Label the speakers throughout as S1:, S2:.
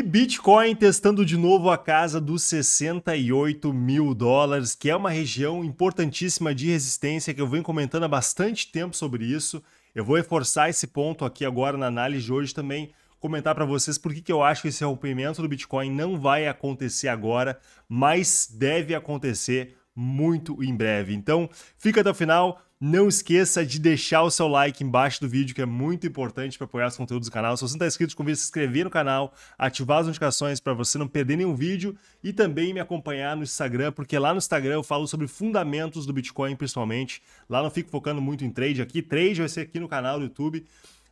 S1: E Bitcoin testando de novo a casa dos 68 mil dólares, que é uma região importantíssima de resistência, que eu venho comentando há bastante tempo sobre isso. Eu vou reforçar esse ponto aqui agora na análise de hoje também, comentar para vocês por que, que eu acho que esse rompimento do Bitcoin não vai acontecer agora, mas deve acontecer muito em breve. Então, fica até o final. Não esqueça de deixar o seu like embaixo do vídeo, que é muito importante para apoiar os conteúdos do canal. Se você não está inscrito, convido a se inscrever no canal, ativar as notificações para você não perder nenhum vídeo e também me acompanhar no Instagram, porque lá no Instagram eu falo sobre fundamentos do Bitcoin, principalmente. Lá não fico focando muito em trade aqui. Trade vai ser aqui no canal do YouTube.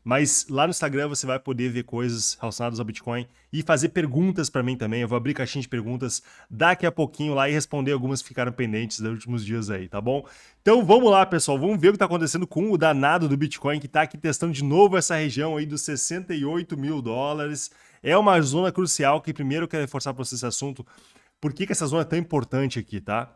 S1: Mas lá no Instagram você vai poder ver coisas relacionadas ao Bitcoin e fazer perguntas para mim também. Eu vou abrir caixinha de perguntas daqui a pouquinho lá e responder algumas que ficaram pendentes dos últimos dias aí, tá bom? Então vamos lá, pessoal. Vamos ver o que está acontecendo com o danado do Bitcoin que está aqui testando de novo essa região aí dos 68 mil dólares. É uma zona crucial que primeiro eu quero reforçar para vocês esse assunto. Por que, que essa zona é tão importante aqui, tá?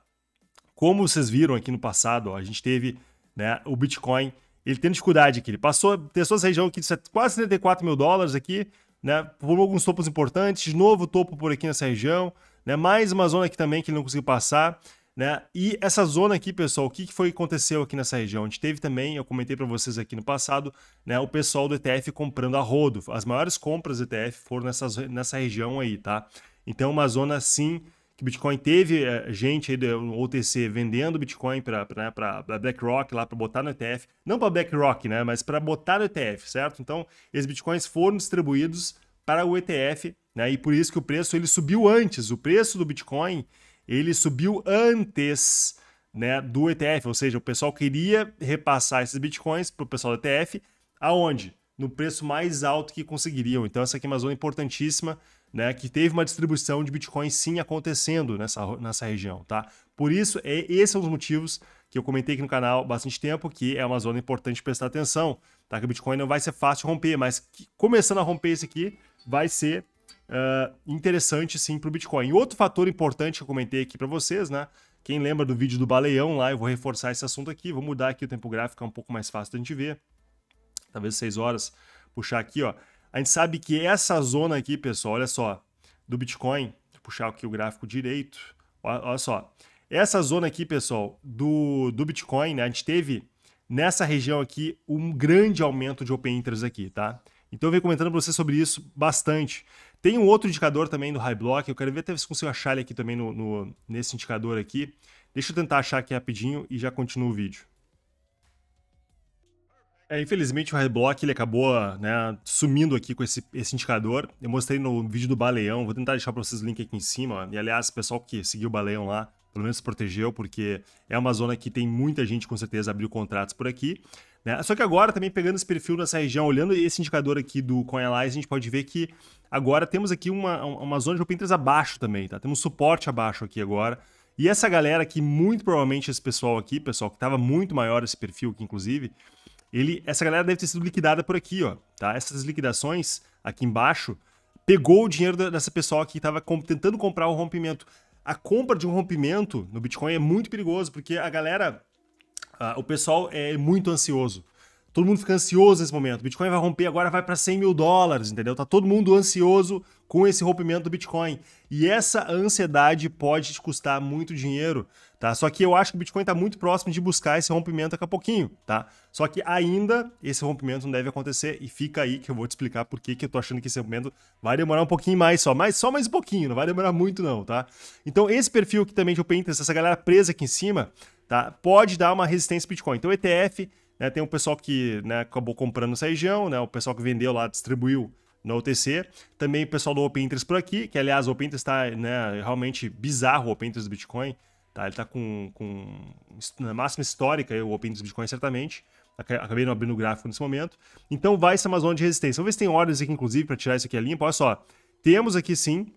S1: Como vocês viram aqui no passado, ó, a gente teve né, o Bitcoin ele tem dificuldade aqui. Ele passou, testou essa região aqui de quase 74 mil dólares aqui, né? Pulou alguns topos importantes, novo topo por aqui nessa região, né? Mais uma zona aqui também que ele não conseguiu passar, né? E essa zona aqui, pessoal, o que foi que aconteceu aqui nessa região? A gente teve também, eu comentei para vocês aqui no passado, né? O pessoal do ETF comprando a rodo. As maiores compras do ETF foram nessa, nessa região aí, tá? Então, uma zona sim o Bitcoin teve é, gente aí do OTC vendendo Bitcoin para né, BlackRock lá para botar no ETF. Não para BlackRock, né? Mas para botar no ETF, certo? Então, esses Bitcoins foram distribuídos para o ETF, né? E por isso que o preço ele subiu antes. O preço do Bitcoin ele subiu antes né, do ETF, ou seja, o pessoal queria repassar esses bitcoins para o pessoal do ETF, aonde? No preço mais alto que conseguiriam. Então, essa aqui é uma zona importantíssima né, que teve uma distribuição de bitcoins sim acontecendo nessa, nessa região, tá? Por isso, é, esses são é os motivos que eu comentei aqui no canal há bastante tempo, que é uma zona importante prestar atenção, tá? Que o Bitcoin não vai ser fácil romper, mas que, começando a romper isso aqui, vai ser uh, interessante sim para o Bitcoin. E outro fator importante que eu comentei aqui para vocês, né? Quem lembra do vídeo do baleão lá, eu vou reforçar esse assunto aqui, vou mudar aqui o tempo gráfico, é um pouco mais fácil da gente ver. Talvez 6 horas, puxar aqui, ó. A gente sabe que essa zona aqui, pessoal, olha só, do Bitcoin, puxar aqui o gráfico direito, olha, olha só. Essa zona aqui, pessoal, do, do Bitcoin, né, a gente teve nessa região aqui um grande aumento de open interest aqui, tá? Então eu venho comentando para você sobre isso bastante. Tem um outro indicador também do High Block, eu quero ver até se consigo achar ele aqui também no, no nesse indicador aqui. Deixa eu tentar achar aqui rapidinho e já continuo o vídeo. É, infelizmente o Redblock ele acabou né, sumindo aqui com esse, esse indicador. Eu mostrei no vídeo do Baleão, vou tentar deixar para vocês o link aqui em cima. E aliás, o pessoal que seguiu o Baleão lá, pelo menos se protegeu, porque é uma zona que tem muita gente com certeza abriu contratos por aqui. Né? Só que agora, também pegando esse perfil nessa região, olhando esse indicador aqui do CoinAlize, a gente pode ver que agora temos aqui uma, uma zona de open abaixo também, tá? Temos suporte abaixo aqui agora. E essa galera aqui, muito provavelmente esse pessoal aqui, pessoal, que estava muito maior esse perfil aqui, inclusive, ele, essa galera deve ter sido liquidada por aqui, ó, tá? Essas liquidações aqui embaixo pegou o dinheiro dessa pessoa que estava tentando comprar o rompimento. A compra de um rompimento no Bitcoin é muito perigoso porque a galera, o pessoal é muito ansioso. Todo mundo fica ansioso nesse momento. Bitcoin vai romper agora, vai para 100 mil dólares, entendeu? Tá todo mundo ansioso com esse rompimento do Bitcoin. E essa ansiedade pode te custar muito dinheiro, tá? Só que eu acho que o Bitcoin está muito próximo de buscar esse rompimento daqui a pouquinho, tá? Só que ainda esse rompimento não deve acontecer e fica aí que eu vou te explicar por que, que eu tô achando que esse rompimento vai demorar um pouquinho mais só, mas só mais um pouquinho, não vai demorar muito não, tá? Então esse perfil aqui também de Open Interest, essa galera presa aqui em cima, tá? Pode dar uma resistência Bitcoin. Então ETF, né, tem um pessoal que né, acabou comprando essa região, né, o pessoal que vendeu lá, distribuiu no OTC. Também o pessoal do Open Interest por aqui, que aliás o Open Interest está né, realmente bizarro, o Open Interest do Bitcoin. Tá? Ele está com, com na máxima histórica, o Open Interest do Bitcoin certamente. Acabei não abrindo o gráfico nesse momento. Então vai essa zona de resistência. Vamos ver se tem ordens aqui, inclusive, para tirar isso aqui a limpo. Olha só, temos aqui sim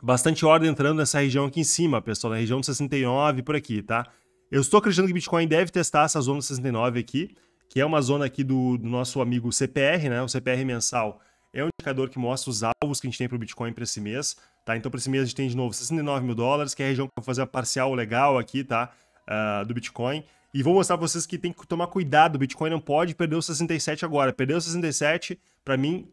S1: bastante ordem entrando nessa região aqui em cima, pessoal, na região dos 69 por aqui, tá? Eu estou acreditando que Bitcoin deve testar essa zona 69 aqui, que é uma zona aqui do, do nosso amigo CPR, né? O CPR mensal é um indicador que mostra os alvos que a gente tem para o Bitcoin para esse mês, tá? Então, para esse mês a gente tem de novo 69 mil dólares, que é a região que eu vou fazer a parcial legal aqui, tá? Uh, do Bitcoin. E vou mostrar para vocês que tem que tomar cuidado, o Bitcoin não pode perder os 67 agora. Perdeu os 67, para mim,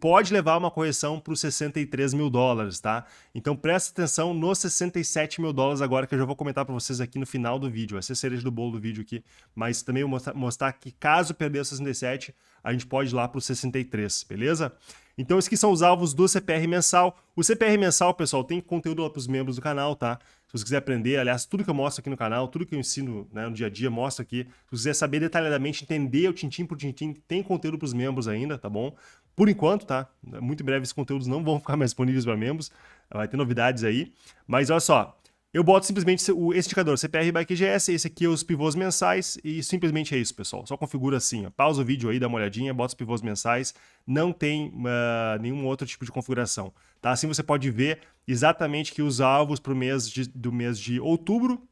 S1: pode levar uma correção para os 63 mil dólares, tá? Então presta atenção nos 67 mil dólares agora, que eu já vou comentar para vocês aqui no final do vídeo. Vai ser é cereja do bolo do vídeo aqui, mas também vou mostrar que caso perder os 67, a gente pode ir lá para os 63, beleza? Então esses aqui são os alvos do CPR mensal. O CPR mensal, pessoal, tem conteúdo lá para os membros do canal, tá? Se você quiser aprender, aliás, tudo que eu mostro aqui no canal, tudo que eu ensino né, no dia a dia, mostro aqui. Se você quiser saber detalhadamente, entender o tintim por tintim, tem conteúdo para os membros ainda, tá bom? Por enquanto, tá? Muito em breve esses conteúdos não vão ficar mais disponíveis para membros. Vai ter novidades aí. Mas olha só, eu boto simplesmente o, esse indicador CPR by QGS, esse aqui é os pivôs mensais e simplesmente é isso, pessoal. Só configura assim, ó, pausa o vídeo aí, dá uma olhadinha, bota os pivôs mensais, não tem uh, nenhum outro tipo de configuração, tá? Assim você pode ver exatamente que os alvos o mês de, do mês de outubro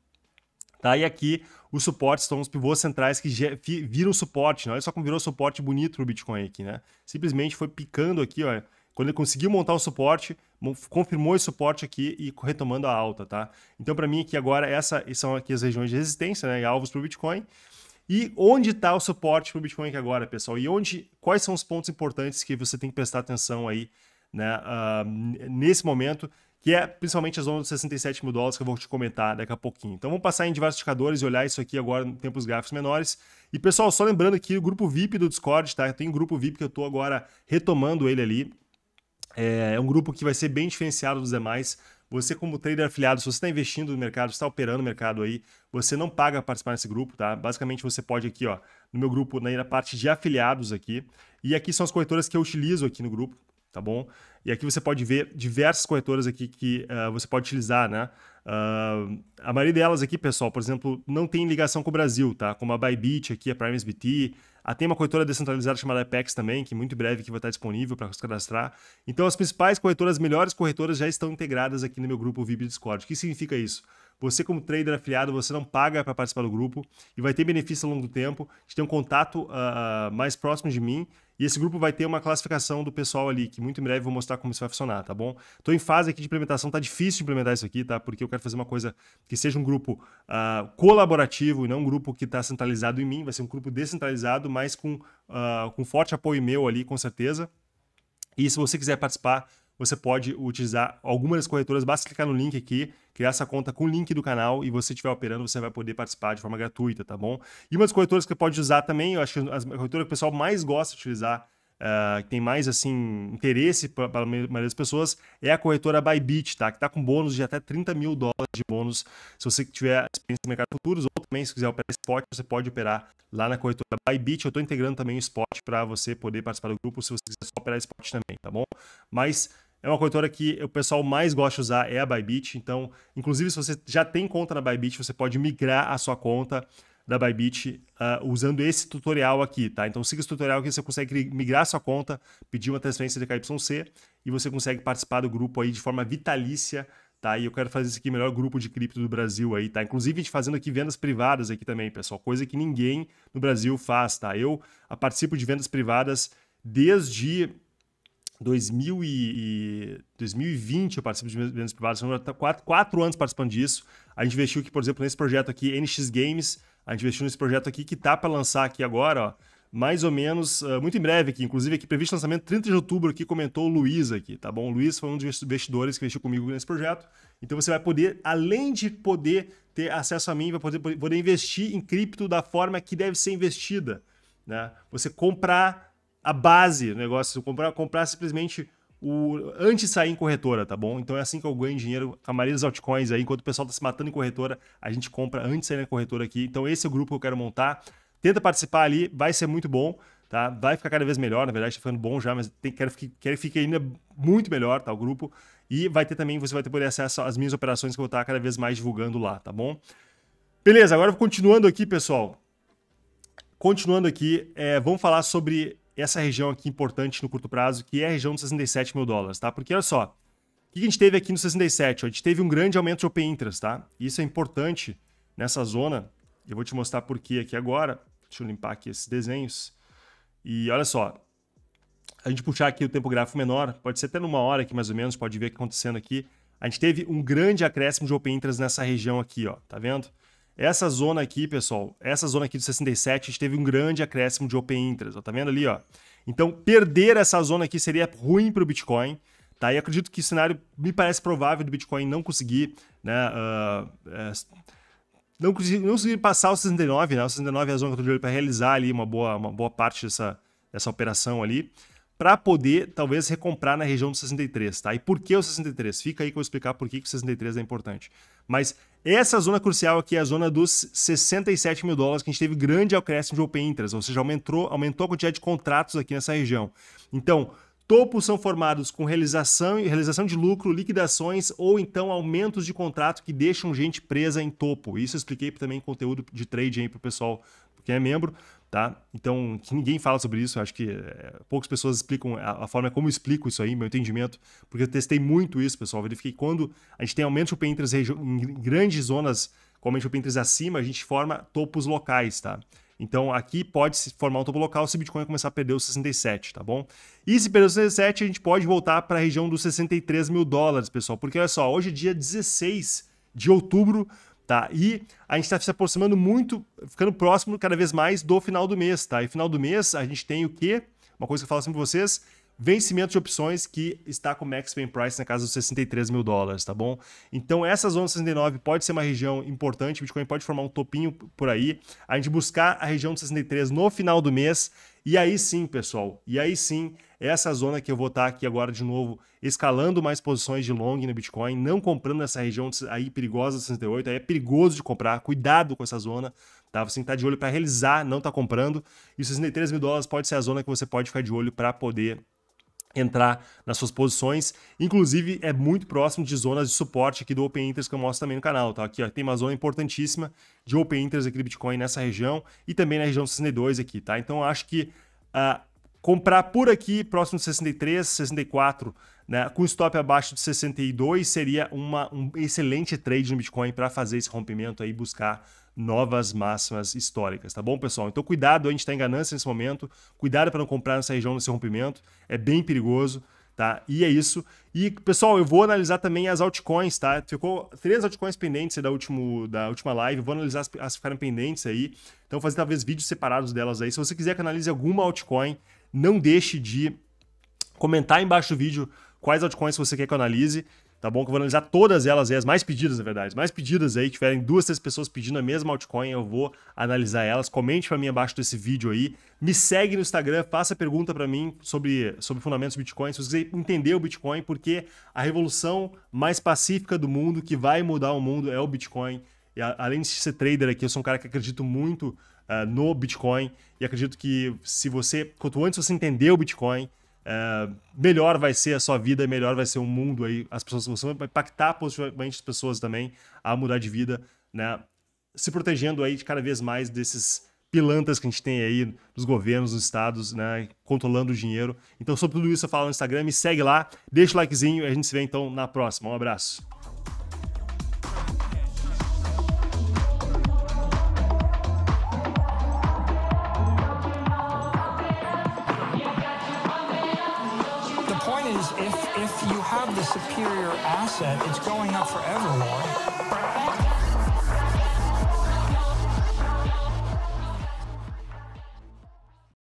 S1: Tá? E aqui os suportes são os pivôs centrais que viram suporte. Né? Olha só como virou suporte bonito pro Bitcoin aqui, né? Simplesmente foi picando aqui, olha. Quando ele conseguiu montar o suporte, confirmou esse suporte aqui e retomando a alta, tá? Então, para mim, aqui agora, essas são aqui as regiões de resistência, né? Alvos para o Bitcoin. E onde está o suporte para o Bitcoin aqui agora, pessoal? E onde, quais são os pontos importantes que você tem que prestar atenção aí né, uh, nesse momento que é principalmente a zona dos 67 mil dólares que eu vou te comentar daqui a pouquinho. Então vamos passar em diversificadores e olhar isso aqui agora em tempos gráficos menores. E pessoal, só lembrando aqui o grupo VIP do Discord, tá? Tem um grupo VIP que eu estou agora retomando ele ali. É, é um grupo que vai ser bem diferenciado dos demais. Você, como trader afiliado, se você está investindo no mercado, está operando no mercado aí, você não paga participar desse grupo, tá? Basicamente, você pode aqui, ó, no meu grupo, na parte de afiliados aqui. E aqui são as corretoras que eu utilizo aqui no grupo tá bom? E aqui você pode ver diversas corretoras aqui que uh, você pode utilizar, né? Uh, a maioria delas aqui, pessoal, por exemplo, não tem ligação com o Brasil, tá? Como a Bybit aqui, a PrimeSBT. ah, tem uma corretora descentralizada chamada Apex também, que muito breve que vai estar disponível para se cadastrar. Então, as principais corretoras, melhores corretoras, já estão integradas aqui no meu grupo VIP Discord. O que significa isso? Você, como trader afiliado, você não paga para participar do grupo e vai ter benefício ao longo do tempo, de ter um contato uh, mais próximo de mim e esse grupo vai ter uma classificação do pessoal ali, que muito em breve vou mostrar como isso vai funcionar, tá bom? Tô em fase aqui de implementação, tá difícil de implementar isso aqui, tá? Porque eu quero fazer uma coisa que seja um grupo uh, colaborativo e não um grupo que está centralizado em mim, vai ser um grupo descentralizado, mas com, uh, com forte apoio meu ali, com certeza. E se você quiser participar, você pode utilizar alguma das corretoras. Basta clicar no link aqui, criar essa conta com o link do canal e você estiver operando, você vai poder participar de forma gratuita, tá bom? E uma das corretoras que você pode usar também, eu acho que a corretora que o pessoal mais gosta de utilizar ah, que tem mais assim interesse para a maioria das pessoas é a corretora Bybit, tá? Que está com bônus de até 30 mil dólares de bônus. Se você tiver experiência no mercado futuros ou também se quiser operar spot, você pode operar lá na corretora Bybit. Eu estou integrando também o spot para você poder participar do grupo se você quiser só operar spot também, tá bom? Mas é uma corretora que o pessoal mais gosta de usar é a Bybit. Então, inclusive, se você já tem conta na Bybit, você pode migrar a sua conta da Bybit uh, usando esse tutorial aqui, tá? Então siga esse tutorial que você consegue migrar sua conta, pedir uma transferência de KYC e você consegue participar do grupo aí de forma vitalícia, tá? E eu quero fazer isso aqui, melhor grupo de cripto do Brasil aí, tá? Inclusive a gente fazendo aqui vendas privadas aqui também, pessoal, coisa que ninguém no Brasil faz, tá? Eu ah, participo de vendas privadas desde 2000 e, 2020 eu participo de vendas privadas, são então tá quatro, quatro anos participando disso. A gente investiu aqui, por exemplo, nesse projeto aqui, NX Games, a gente investiu nesse projeto aqui que tá para lançar aqui agora, ó, mais ou menos, uh, muito em breve aqui, inclusive aqui previsto lançamento 30 de outubro que comentou o Luiz aqui, tá bom? O Luiz foi um dos investidores que investiu comigo nesse projeto. Então você vai poder, além de poder ter acesso a mim, vai poder, poder investir em cripto da forma que deve ser investida, né? Você comprar a base do negócio, comprar, comprar simplesmente o antes de sair em corretora, tá bom? Então é assim que eu ganho dinheiro com a maioria dos altcoins aí. Enquanto o pessoal tá se matando em corretora, a gente compra antes de sair na corretora aqui. Então esse é o grupo que eu quero montar. Tenta participar ali, vai ser muito bom. Tá? Vai ficar cada vez melhor, na verdade, tá ficando bom já, mas tem, quero, que, quero que fique ainda muito melhor, tá? O grupo. E vai ter também, você vai ter poder acesso às minhas operações que eu vou estar tá cada vez mais divulgando lá, tá bom? Beleza, agora continuando aqui, pessoal. Continuando aqui, é, vamos falar sobre essa região aqui importante no curto prazo, que é a região dos 67 mil dólares, tá? Porque olha só, o que a gente teve aqui no 67? a gente teve um grande aumento de open interest, tá? Isso é importante nessa zona. Eu vou te mostrar por quê aqui agora. Deixa eu limpar aqui esses desenhos. E olha só, a gente puxar aqui o tempo gráfico menor, pode ser até numa hora aqui mais ou menos, pode ver o que tá acontecendo aqui. A gente teve um grande acréscimo de open interest nessa região aqui, ó, tá vendo? Essa zona aqui, pessoal, essa zona aqui de 67, a gente teve um grande acréscimo de open interest, ó, tá vendo ali, ó? Então, perder essa zona aqui seria ruim para o Bitcoin, tá? E acredito que o cenário me parece provável do Bitcoin não conseguir, né? Uh, não conseguir, não conseguir passar o 69, né? O 69 é a zona que eu tô de olho para realizar ali uma boa, uma boa parte dessa, dessa operação ali para poder talvez recomprar na região do 63, tá? E por que o 63? Fica aí que eu vou explicar por que, que o 63 é importante. Mas essa zona crucial aqui é a zona dos 67 mil dólares, que a gente teve grande acréscimo de open interest, ou seja, aumentou, aumentou a quantidade de contratos aqui nessa região. Então, Topos são formados com realização, realização de lucro, liquidações ou então aumentos de contrato que deixam gente presa em topo. Isso eu expliquei também em conteúdo de trade aí para o pessoal que é membro. Tá? Então, ninguém fala sobre isso, acho que é, poucas pessoas explicam a, a, forma como eu explico isso aí, meu entendimento, porque eu testei muito isso, pessoal, verifiquei quando a gente tem aumento de open em grandes zonas, com aumento de open acima, a gente forma topos locais, tá? Então, aqui pode se formar um topo local se o Bitcoin começar a perder os 67, tá bom? E se perder os 67, a gente pode voltar para a região dos 63 mil dólares, pessoal, porque olha só, hoje é dia 16 de outubro, Tá? E a gente está se aproximando muito, ficando próximo cada vez mais do final do mês. Tá? E final do mês a gente tem o quê? Uma coisa que eu falo sempre para vocês, vencimento de opções que está com o max pay price na casa dos 63 mil dólares, tá bom? Então essa zona 69 pode ser uma região importante, o Bitcoin pode formar um topinho por aí, a gente buscar a região dos 63 no final do mês e aí sim, pessoal, e aí sim, essa zona que eu vou estar aqui agora de novo, escalando mais posições de long no Bitcoin, não comprando nessa região aí perigosa 68, aí é perigoso de comprar, cuidado com essa zona, tá? Você tem que estar de olho para realizar, não tá comprando, e 63 mil dólares pode ser a zona que você pode ficar de olho para poder entrar nas suas posições. Inclusive, é muito próximo de zonas de suporte aqui do Open Interest que eu mostro também no canal, tá? Aqui, ó, tem uma zona importantíssima de Open Interest aqui do Bitcoin nessa região e também na região 62 aqui, tá? Então, acho que uh, comprar por aqui, próximo de 63, 64, né, com stop abaixo de 62, seria uma, um excelente trade no Bitcoin para fazer esse rompimento aí, buscar novas máximas históricas, tá bom, pessoal? Então cuidado, a gente está em ganância nesse momento, cuidado para não comprar nessa região nesse rompimento, é bem perigoso, tá? E é isso. E, pessoal, eu vou analisar também as altcoins, tá? Ficou três altcoins pendentes da, último, da última live, vou analisar as, as que ficaram pendentes aí, então fazer talvez vídeos separados delas aí. Se você quiser que analise alguma altcoin, não deixe de comentar embaixo do vídeo quais altcoins você quer que eu analise tá bom? Que eu vou analisar todas elas aí, as mais pedidas, na verdade. As mais pedidas aí, tiverem duas, três pessoas pedindo a mesma altcoin, eu vou analisar elas. Comente para mim abaixo desse vídeo aí. Me segue no Instagram, faça pergunta para mim sobre, sobre fundamentos do Bitcoin, se você entender o Bitcoin, porque a revolução mais pacífica do mundo, que vai mudar o mundo, é o Bitcoin. E a, além de ser trader aqui, eu sou um cara que acredito muito uh, no Bitcoin e acredito que se você, quanto antes você entender o Bitcoin, é, melhor vai ser a sua vida, é melhor vai ser o mundo aí, as pessoas você vai impactar positivamente as pessoas também a mudar de vida, né? Se protegendo aí de cada vez mais desses pilantras que a gente tem aí dos governos, dos estados, né, controlando o dinheiro. Então, sobre tudo isso eu falo no Instagram, me segue lá, deixa o likezinho e a gente se vê então na próxima. Um abraço. have the superior asset, it's going up forever, Laura.